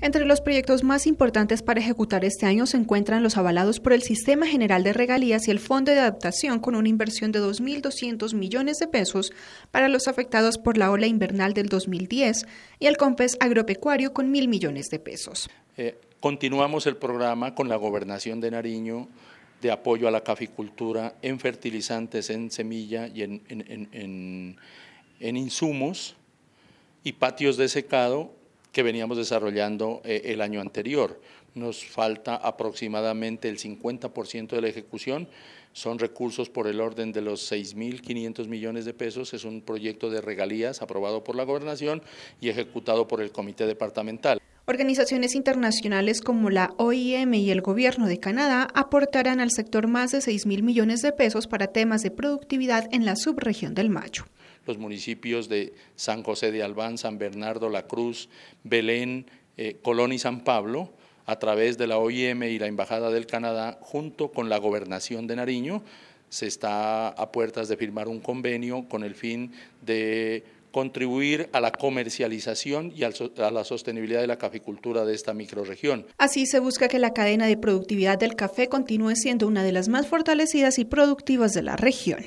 Entre los proyectos más importantes para ejecutar este año se encuentran los avalados por el Sistema General de Regalías y el Fondo de Adaptación con una inversión de 2.200 millones de pesos para los afectados por la ola invernal del 2010 y el COMPES agropecuario con 1.000 millones de pesos. Eh, continuamos el programa con la Gobernación de Nariño de apoyo a la caficultura en fertilizantes, en semilla y en insumos y patios de secado que veníamos desarrollando eh, el año anterior. Nos falta aproximadamente el 50% de la ejecución, son recursos por el orden de los 6.500 millones de pesos, es un proyecto de regalías aprobado por la gobernación y ejecutado por el comité departamental. Organizaciones internacionales como la OIM y el Gobierno de Canadá aportarán al sector más de 6 mil millones de pesos para temas de productividad en la subregión del Mayo los municipios de San José de Albán, San Bernardo, La Cruz, Belén, eh, Colón y San Pablo, a través de la OIM y la Embajada del Canadá, junto con la Gobernación de Nariño, se está a puertas de firmar un convenio con el fin de contribuir a la comercialización y a la sostenibilidad de la caficultura de esta microregión. Así se busca que la cadena de productividad del café continúe siendo una de las más fortalecidas y productivas de la región.